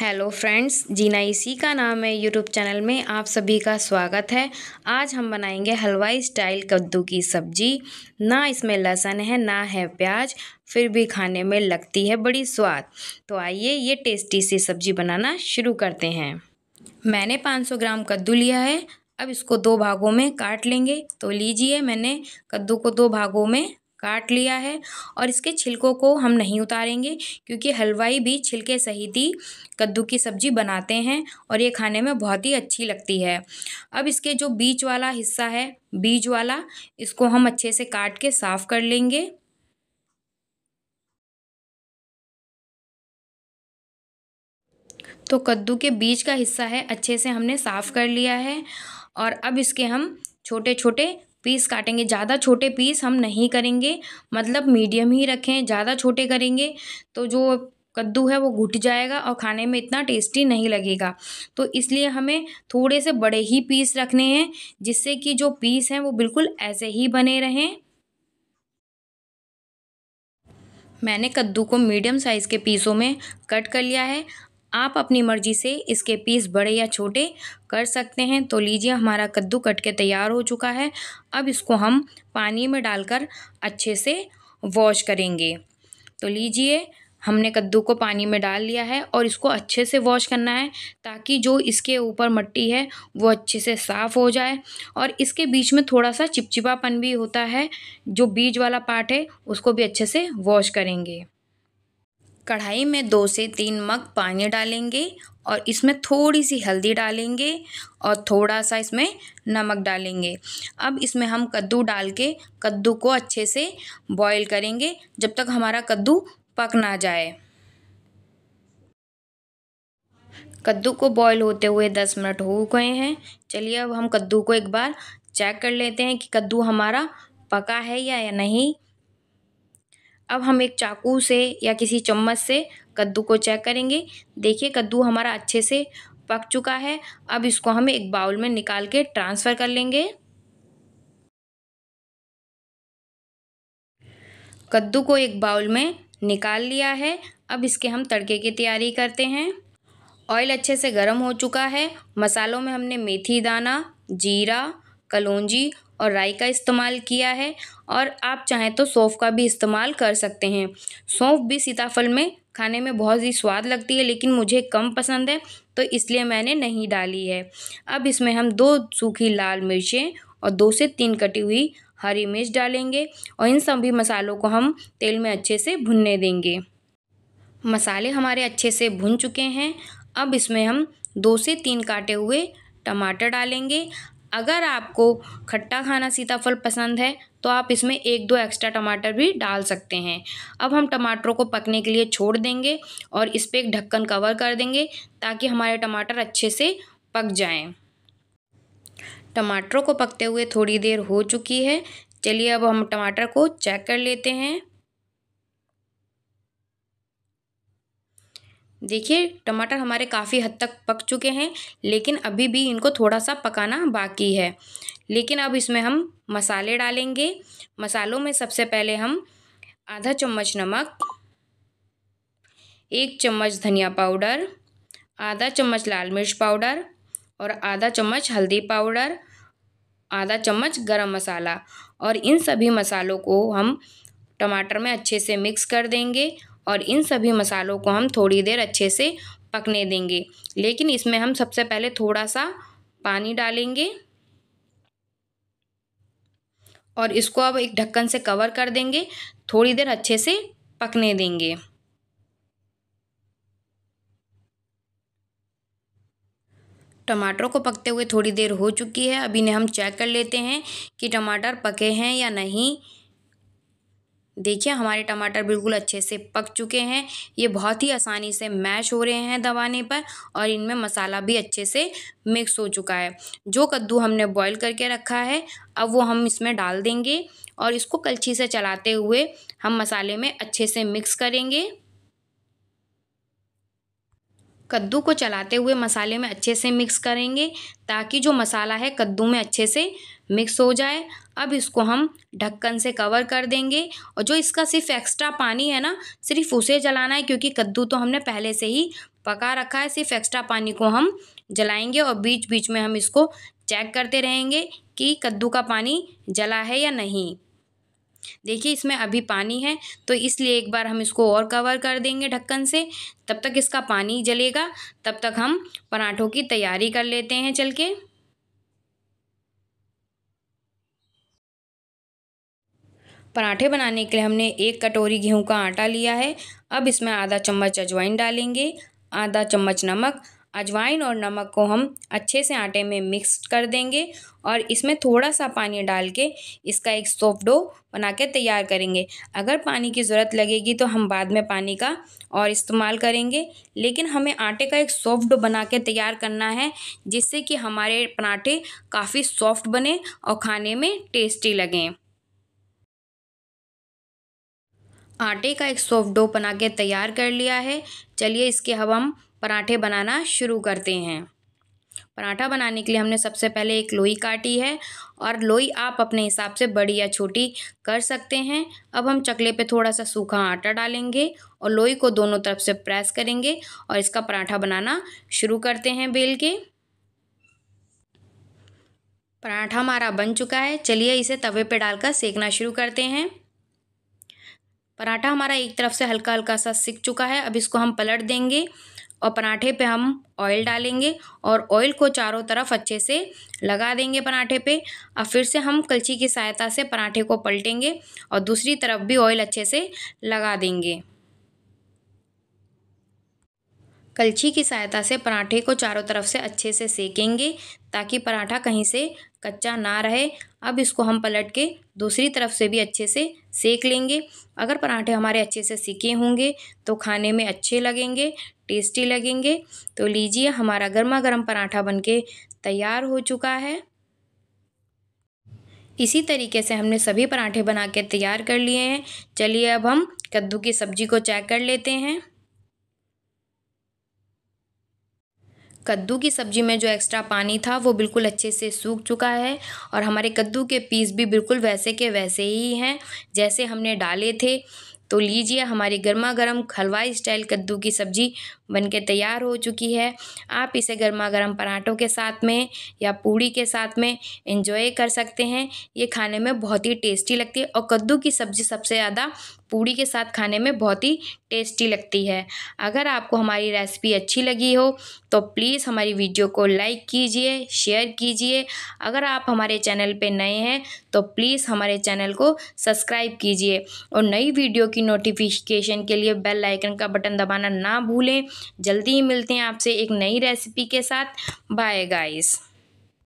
Hello friends जीना इसी का नाम है यूट्यूब चैनल में आप सभी का स्वागत है आज हम बनाएंगे हलवाई स्टाइल कद्दू की सब्जी ना इसमें लहसुन है ना है प्याज फिर भी खाने में लगती है बड़ी स्वाद तो आइए ये टेस्टी सी सब्जी बनाना शुरू करते हैं मैंने 500 ग्राम कद्दू लिया है अब इसको दो भागों में काट लेंगे तो लीजिए मैंने कद्दू को दो भागों में काट लिया है और इसके छिलकों को हम नहीं उतारेंगे क्योंकि हलवाई भी छिलके सहित ही कद्दू की सब्ज़ी बनाते हैं और ये खाने में बहुत ही अच्छी लगती है अब इसके जो बीज वाला हिस्सा है बीज वाला इसको हम अच्छे से काट के साफ़ कर लेंगे तो कद्दू के बीज का हिस्सा है अच्छे से हमने साफ़ कर लिया है और अब इसके हम छोटे छोटे पीस काटेंगे ज़्यादा छोटे पीस हम नहीं करेंगे मतलब मीडियम ही रखें ज़्यादा छोटे करेंगे तो जो कद्दू है वो घुट जाएगा और खाने में इतना टेस्टी नहीं लगेगा तो इसलिए हमें थोड़े से बड़े ही पीस रखने हैं जिससे कि जो पीस हैं वो बिल्कुल ऐसे ही बने रहें मैंने कद्दू को मीडियम साइज़ के पीसों में कट कर लिया है आप अपनी मर्ज़ी से इसके पीस बड़े या छोटे कर सकते हैं तो लीजिए हमारा कद्दू कट के तैयार हो चुका है अब इसको हम पानी में डालकर अच्छे से वॉश करेंगे तो लीजिए हमने कद्दू को पानी में डाल लिया है और इसको अच्छे से वॉश करना है ताकि जो इसके ऊपर मट्टी है वो अच्छे से साफ़ हो जाए और इसके बीच में थोड़ा सा चिपचिपापन भी होता है जो बीज वाला पार्ट है उसको भी अच्छे से वॉश करेंगे कढ़ाई में दो से तीन मग पानी डालेंगे और इसमें थोड़ी सी हल्दी डालेंगे और थोड़ा सा इसमें नमक डालेंगे अब इसमें हम कद्दू डाल के कद्दू को अच्छे से बॉईल करेंगे जब तक हमारा कद्दू पक ना जाए कद्दू को बॉईल होते हुए दस मिनट हो गए हैं चलिए अब हम कद्दू को एक बार चेक कर लेते हैं कि कद्दू हमारा पका है या नहीं अब हम एक चाकू से या किसी चम्मच से कद्दू को चेक करेंगे देखिए कद्दू हमारा अच्छे से पक चुका है अब इसको हम एक बाउल में निकाल के ट्रांसफ़र कर लेंगे कद्दू को एक बाउल में निकाल लिया है अब इसके हम तड़के की तैयारी करते हैं ऑयल अच्छे से गर्म हो चुका है मसालों में हमने मेथी दाना जीरा कलौंजी और राई का इस्तेमाल किया है और आप चाहें तो सौंफ का भी इस्तेमाल कर सकते हैं सौंफ भी सीताफल में खाने में बहुत ही स्वाद लगती है लेकिन मुझे कम पसंद है तो इसलिए मैंने नहीं डाली है अब इसमें हम दो सूखी लाल मिर्चें और दो से तीन कटी हुई हरी मिर्च डालेंगे और इन सभी मसालों को हम तेल में अच्छे से भुनने देंगे मसाले हमारे अच्छे से भुन चुके हैं अब इसमें हम दो से तीन काटे हुए टमाटर डालेंगे अगर आपको खट्टा खाना सीताफल पसंद है तो आप इसमें एक दो एक्स्ट्रा टमाटर भी डाल सकते हैं अब हम टमाटरों को पकने के लिए छोड़ देंगे और इस पर एक ढक्कन कवर कर देंगे ताकि हमारे टमाटर अच्छे से पक जाएं। टमाटरों को पकते हुए थोड़ी देर हो चुकी है चलिए अब हम टमाटर को चेक कर लेते हैं देखिए टमाटर हमारे काफ़ी हद तक पक चुके हैं लेकिन अभी भी इनको थोड़ा सा पकाना बाकी है लेकिन अब इसमें हम मसाले डालेंगे मसालों में सबसे पहले हम आधा चम्मच नमक एक चम्मच धनिया पाउडर आधा चम्मच लाल मिर्च पाउडर और आधा चम्मच हल्दी पाउडर आधा चम्मच गरम मसाला और इन सभी मसालों को हम टमाटर में अच्छे से मिक्स कर देंगे और इन सभी मसालों को हम थोड़ी देर अच्छे से पकने देंगे लेकिन इसमें हम सबसे पहले थोड़ा सा पानी डालेंगे और इसको अब एक ढक्कन से कवर कर देंगे थोड़ी देर अच्छे से पकने देंगे टमाटरों को पकते हुए थोड़ी देर हो चुकी है अभी इन्हें हम चेक कर लेते हैं कि टमाटर पके हैं या नहीं देखिए हमारे टमाटर बिल्कुल अच्छे से पक चुके हैं ये बहुत ही आसानी से मैश हो रहे हैं दबाने पर और इनमें मसाला भी अच्छे से मिक्स हो चुका है जो कद्दू हमने बॉईल करके रखा है अब वो हम इसमें डाल देंगे और इसको कलछी से चलाते हुए हम मसाले में अच्छे से मिक्स करेंगे कद्दू को चलाते हुए मसाले में अच्छे से मिक्स करेंगे ताकि जो मसाला है कद्दू में अच्छे से मिक्स हो जाए अब इसको हम ढक्कन से कवर कर देंगे और जो इसका सिर्फ एक्स्ट्रा पानी है ना सिर्फ उसे जलाना है क्योंकि कद्दू तो हमने पहले से ही पका रखा है सिर्फ एक्स्ट्रा पानी को हम जलाएंगे और बीच बीच में हम इसको चेक करते रहेंगे कि कद्दू का पानी जला है या नहीं देखिए इसमें अभी पानी है तो इसलिए एक बार हम इसको और कवर कर देंगे ढक्कन से तब तक इसका पानी जलेगा तब तक हम पराठों की तैयारी कर लेते हैं चल के पराठे बनाने के लिए हमने एक कटोरी गेहूं का आटा लिया है अब इसमें आधा चम्मच अजवाइन डालेंगे आधा चम्मच नमक अजवाइन और नमक को हम अच्छे से आटे में मिक्स कर देंगे और इसमें थोड़ा सा पानी डाल के इसका एक सॉफ्ट डो बना के तैयार करेंगे अगर पानी की ज़रूरत लगेगी तो हम बाद में पानी का और इस्तेमाल करेंगे लेकिन हमें आटे का एक सॉफ्ट डो बना के तैयार करना है जिससे कि हमारे पराठे काफ़ी सॉफ्ट बने और खाने में टेस्टी लगें आटे का एक सॉफ्ट डो बना के तैयार कर लिया है चलिए इसके अब हम पराठे बनाना शुरू करते हैं पराठा बनाने के लिए हमने सबसे पहले एक लोई काटी है और लोई आप अपने हिसाब से बड़ी या छोटी कर सकते हैं अब हम चकले पे थोड़ा सा सूखा आटा डालेंगे और लोई को दोनों तरफ से प्रेस करेंगे और इसका पराठा बनाना शुरू करते हैं बेल के पराठा हमारा बन चुका है चलिए इसे तवे पे डालकर सेकना शुरू करते हैं पराठा हमारा एक तरफ से हल्का हल्का सा सिक चुका है अब इसको हम पलट देंगे और पराठे पे हम ऑयल डालेंगे और ऑयल को चारों तरफ अच्छे से लगा देंगे पराठे पे और फिर से हम कलछी की सहायता से पराठे को पलटेंगे और दूसरी तरफ भी ऑयल अच्छे से लगा देंगे कलछी की सहायता से पराठे को चारों तरफ से अच्छे से सेकेंगे ताकि पराठा कहीं से कच्चा ना रहे अब इसको हम पलट के दूसरी तरफ से भी अच्छे से सेक लेंगे अगर पराठे हमारे अच्छे से सिके होंगे तो खाने में अच्छे लगेंगे टेस्टी लगेंगे तो लीजिए हमारा गर्मा गर्म पराठा बन तैयार हो चुका है इसी तरीके से हमने सभी पराठे बना के तैयार कर लिए हैं चलिए अब हम कद्दू की सब्ज़ी को चेक कर लेते हैं कद्दू की सब्ज़ी में जो एक्स्ट्रा पानी था वो बिल्कुल अच्छे से सूख चुका है और हमारे कद्दू के पीस भी बिल्कुल वैसे के वैसे ही हैं जैसे हमने डाले थे तो लीजिए हमारी गर्मा गर्म हलवाई स्टाइल कद्दू की सब्ज़ी बनके तैयार हो चुकी है आप इसे गर्मा गर्म पराठों के साथ में या पूड़ी के साथ में इंजॉय कर सकते हैं ये खाने में बहुत ही टेस्टी लगती है और कद्दू की सब्ज़ी सबसे ज़्यादा पूड़ी के साथ खाने में बहुत ही टेस्टी लगती है अगर आपको हमारी रेसिपी अच्छी लगी हो तो प्लीज़ हमारी वीडियो को लाइक कीजिए शेयर कीजिए अगर आप हमारे चैनल पे नए हैं तो प्लीज़ हमारे चैनल को सब्सक्राइब कीजिए और नई वीडियो की नोटिफिकेशन के लिए बेल आइकन का बटन दबाना ना भूलें जल्दी ही मिलते हैं आपसे एक नई रेसिपी के साथ बाय गाइस